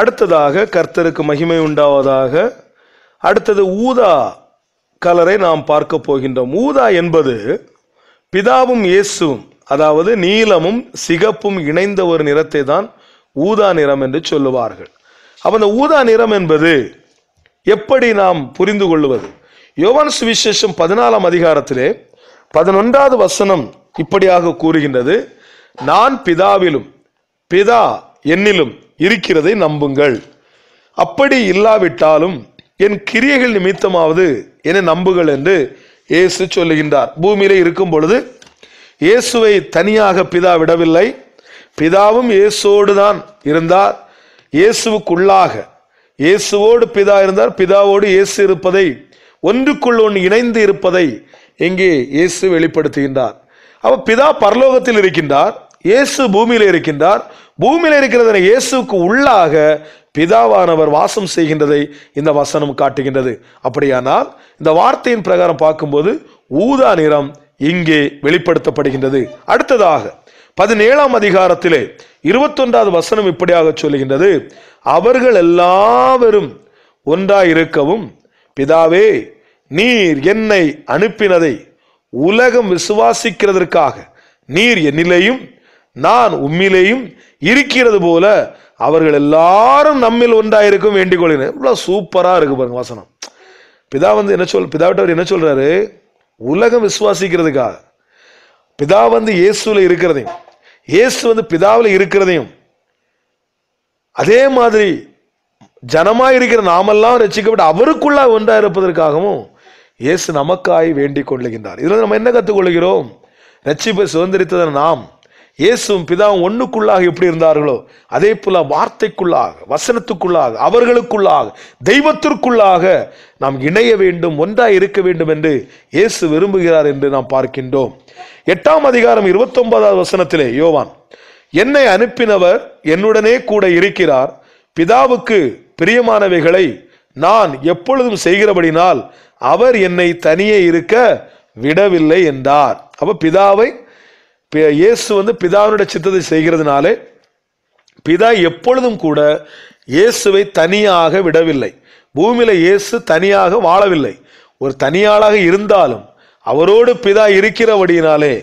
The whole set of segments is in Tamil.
அடுத்ததாக கர்த்தருக்கு மகிமை உண்டாவதாக அடுத்தது ஊதா கலரை நாம் பார்க்க போகின்றோம் ஊதா என்பது பிதாவும் இயேசுவும் அதாவது நீலமும் சிகப்பும் இணைந்த ஒரு நிறத்தை தான் ஊதா நிறம் என்று சொல்லுவார்கள் அப்போ அந்த ஊதா நிறம் என்பது எப்படி நாம் புரிந்து கொள்வது யோவான் சுவிசேஷம் பதினாலாம் அதிகாரத்திலே பதினொன்றாவது வசனம் இப்படியாக கூறுகின்றது நான் பிதாவிலும் பிதா என்னிலும் இருக்கிறதை நம்புங்கள் அப்படி இல்லாவிட்டாலும் என் கிரியைகள் நிமித்தமாவது என்னை நம்புகள் என்று இயேசு சொல்லுகின்றார் பூமியிலே இருக்கும் பொழுது இயேசுவை தனியாக பிதா விடவில்லை பிதாவும் இயேசுவோடு தான் இருந்தார் இயேசுவுக்குள்ளாக இயேசுவோடு பிதா இருந்தார் பிதாவோடு இயேசு இருப்பதை ஒன்றுக்குள் ஒன்று இணைந்து இருப்பதை இங்கே இயேசு வெளிப்படுத்துகின்றார் அவர் பிதா பரலோகத்தில் இருக்கின்றார் இயேசு பூமியில் இருக்கின்றார் பூமியில் இருக்கிற இயேசுக்கு உள்ளாக பிதாவானவர் வாசம் செய்கின்றதை இந்த வசனம் காட்டுகின்றது அப்படியானால் இந்த வார்த்தையின் பிரகாரம் பார்க்கும்போது ஊதா நிறம் இங்கே வெளிப்படுத்தப்படுகின்றது அடுத்ததாக பதினேழாம் அதிகாரத்திலே இருபத்தொன்றாவது வசனம் இப்படியாக சொல்லுகின்றது அவர்கள் எல்லாவரும் ஒன்றாயிருக்கவும் பிதாவே நீர் என்னை அனுப்பினதை உலகம் விசுவாசிக்கிறதற்காக நீர் என்னிலேயும் நான் உம்மிலேயும் இருக்கிறது போல அவர்கள் எல்லாரும் நம்மில் ஒன்றாயிருக்கும் இருக்கும் கொள்கிறேன் இவ்வளோ சூப்பராக இருக்கு பாருங்க வசனம் பிதா வந்து என்ன சொல் பிதாவிட்டவர் என்ன சொல்றாரு உலகம் விசுவாசிக்கிறதுக்காக பிதா வந்து இயேசுவில் இருக்கிறதையும் இயேசு வந்து பிதாவில் இருக்கிறதையும் அதே மாதிரி ஜனமாக இருக்கிற நாமெல்லாம் ரசிக்கப்பட்டு அவருக்குள்ளாக ஒன்றாக இருப்பதற்காகவும் இயேசு நமக்காய் வேண்டிக் கொள்ளுகின்றார் இதில் நம்ம என்ன கற்றுக்கொள்கிறோம் ரட்சிப்பை சுதந்திரித்ததன் நாம் இயேசும் பிதாவும் ஒன்றுக்குள்ளாக எப்படி இருந்தார்களோ அதே போல வார்த்தைக்குள்ளாக வசனத்துக்குள்ளாக அவர்களுக்குள்ளாக தெய்வத்திற்குள்ளாக நாம் இணைய வேண்டும் ஒன்றாய் இருக்க வேண்டும் என்று இயேசு விரும்புகிறார் என்று நாம் பார்க்கின்றோம் எட்டாம் அதிகாரம் இருபத்தொன்பதாவது வசனத்திலே யோவான் என்னை அனுப்பினவர் என்னுடனே கூட இருக்கிறார் பிதாவுக்கு பிரியமானவைகளை நான் எப்பொழுதும் செய்கிறபடினால் அவர் என்னை தனியே இருக்க விடவில்லை என்றார் அப்ப பிதாவை இயேசு வந்து பிதாவினுடைய சித்தத்தை செய்கிறதுனாலே பிதா எப்பொழுதும் கூட இயேசுவை தனியாக விடவில்லை பூமியில இயேசு தனியாக வாழவில்லை ஒரு தனியாளாக இருந்தாலும் அவரோடு பிதா இருக்கிறபடியினாலே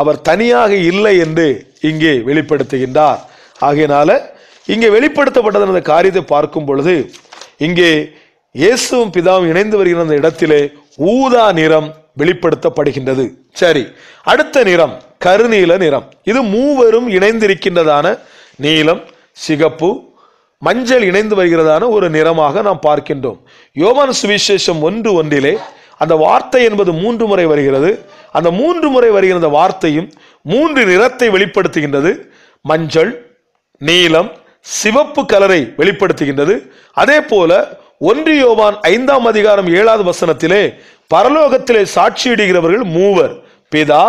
அவர் தனியாக இல்லை என்று இங்கே வெளிப்படுத்துகின்றார் ஆகையினால இங்கே வெளிப்படுத்தப்பட்டது அந்த காரியத்தை பார்க்கும் பொழுது இங்கே இயேசுவும் பிதாவும் இணைந்து வருகிற அந்த இடத்திலே ஊதா நிறம் வெளிப்படுத்தப்படுகின்றது சரி அடுத்த நிறம் கருநீல நிறம் இது மூவரும் இணைந்திருக்கின்றதான நீலம் சிகப்பு மஞ்சள் இணைந்து வருகிறதான ஒரு நிறமாக நாம் பார்க்கின்றோம் யோவான் சுவிசேஷம் ஒன்று ஒன்றிலே அந்த வார்த்தை என்பது மூன்று முறை வருகிறது அந்த மூன்று முறை வருகிற வார்த்தையும் மூன்று நிறத்தை வெளிப்படுத்துகின்றது மஞ்சள் நீலம் சிவப்பு கலரை வெளிப்படுத்துகின்றது அதே போல ஒன்று யோவான் ஐந்தாம் அதிகாரம் ஏழாவது வசனத்திலே பரலோகத்திலே சாட்சியிடுகிறவர்கள் மூவர் பிதா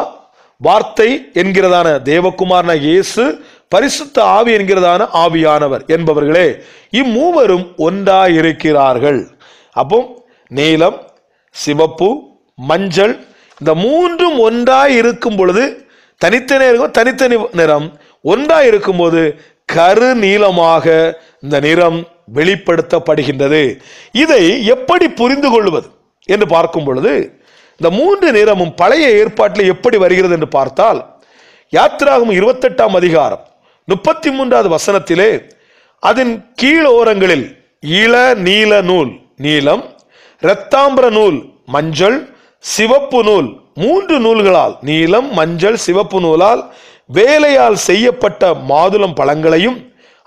வார்த்தை என்கிறதான தேவகுமாரன இயேசு பரிசுத்த ஆவி என்கிறதான ஆவியானவர் என்பவர்களே இம்மூவரும் ஒன்றாயிருக்கிறார்கள் அப்போ நீலம் சிவப்பு மஞ்சள் இந்த மூன்றும் ஒன்றாய் இருக்கும் பொழுது தனித்தனி இருக்கும் தனித்தனி நிறம் ஒன்றாய் இருக்கும்போது கரு நீளமாக இந்த நிறம் வெளிப்படுத்தப்படுகின்றது இதை எப்படி புரிந்து கொள்வது என்று பார்க்கும் பொழுது இந்த மூன்று நேரமும் பழைய ஏற்பாட்டில் எப்படி வருகிறது என்று பார்த்தால் யாத்திராகும் இருபத்தெட்டாம் அதிகாரம் முப்பத்தி மூன்றாவது வசனத்திலே அதன் கீழோரங்களில் இள நீல நூல் நீளம் இரத்தாம்பர நூல் மஞ்சள் சிவப்பு நூல் மூன்று நூல்களால் நீளம் மஞ்சள் சிவப்பு நூலால் வேலையால் செய்யப்பட்ட மாதுளம் பழங்களையும்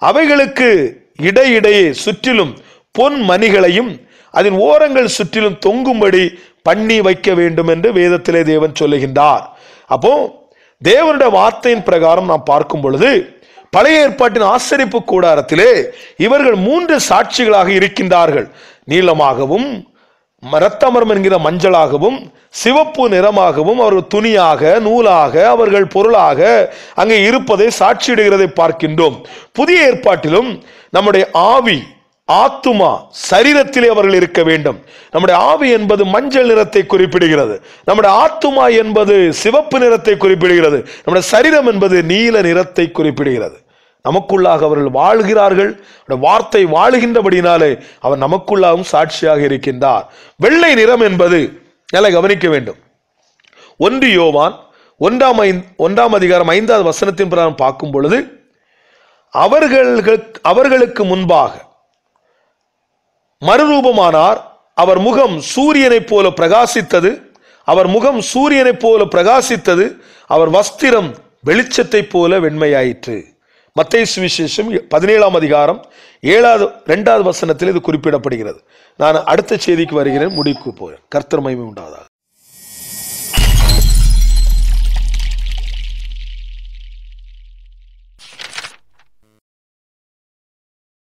அவைகளுக்கு இடையிடையே சுற்றிலும் பொன் மணிகளையும் அதன் ஓரங்கள் சுற்றிலும் தொங்கும்படி பண்ணி வைக்க வேண்டும் என்று வேதத்திலே தேவன் சொல்லுகின்றார் அப்போ தேவனுடைய வார்த்தையின் பிரகாரம் நாம் பார்க்கும் பொழுது பழைய ஏற்பாட்டின் ஆசரிப்பு கூடாரத்திலே இவர்கள் மூன்று சாட்சிகளாக இருக்கின்றார்கள் நீளமாகவும் ரத்தமரம் என்கிற மஞ்சளாகவும் சிவப்பு நிறமாகவும் அவர்கள் துணியாக நூலாக அவர்கள் பொருளாக அங்கே இருப்பதை சாட்சியிடுகிறதை பார்க்கின்றோம் புதிய ஏற்பாட்டிலும் நம்முடைய ஆவி ஆத்துமா சரீரத்திலே அவர்கள் இருக்க வேண்டும் நம்முடைய ஆவி என்பது மஞ்சள் நிறத்தை குறிப்பிடுகிறது நம்முடைய ஆத்துமா என்பது சிவப்பு நிறத்தை குறிப்பிடுகிறது நம்முடைய சரீரம் என்பது நீல நிறத்தை குறிப்பிடுகிறது நமக்குள்ளாக அவர்கள் வாழ்கிறார்கள் வார்த்தை வாழுகின்றபடினாலே அவர் நமக்குள்ளாகவும் சாட்சியாக இருக்கின்றார் வெள்ளை நிறம் என்பது நல்லா கவனிக்க வேண்டும் ஒன்று யோவான் ஒன்றாம் ஐந் ஒன்றாம் அதிகாரம் ஐந்தாவது வசனத்தின் பிரகாரம் பார்க்கும் பொழுது அவர்களுக்கு அவர்களுக்கு முன்பாக மறுரூபமானார் அவர் முகம் சூரியனைப் போல பிரகாசித்தது அவர் முகம் சூரியனைப் போல பிரகாசித்தது அவர் வஸ்திரம் வெளிச்சத்தைப் போல வெண்மையாயிற்று மத்திய சுவிசேஷம் பதினேழாம் அதிகாரம் ஏழாவது ரெண்டாவது வசனத்தில் இது குறிப்பிடப்படுகிறது நான் அடுத்த செய்திக்கு வருகிறேன் முடிக்கு போகிறேன் கர்த்தர் மகிமை உண்டாதாக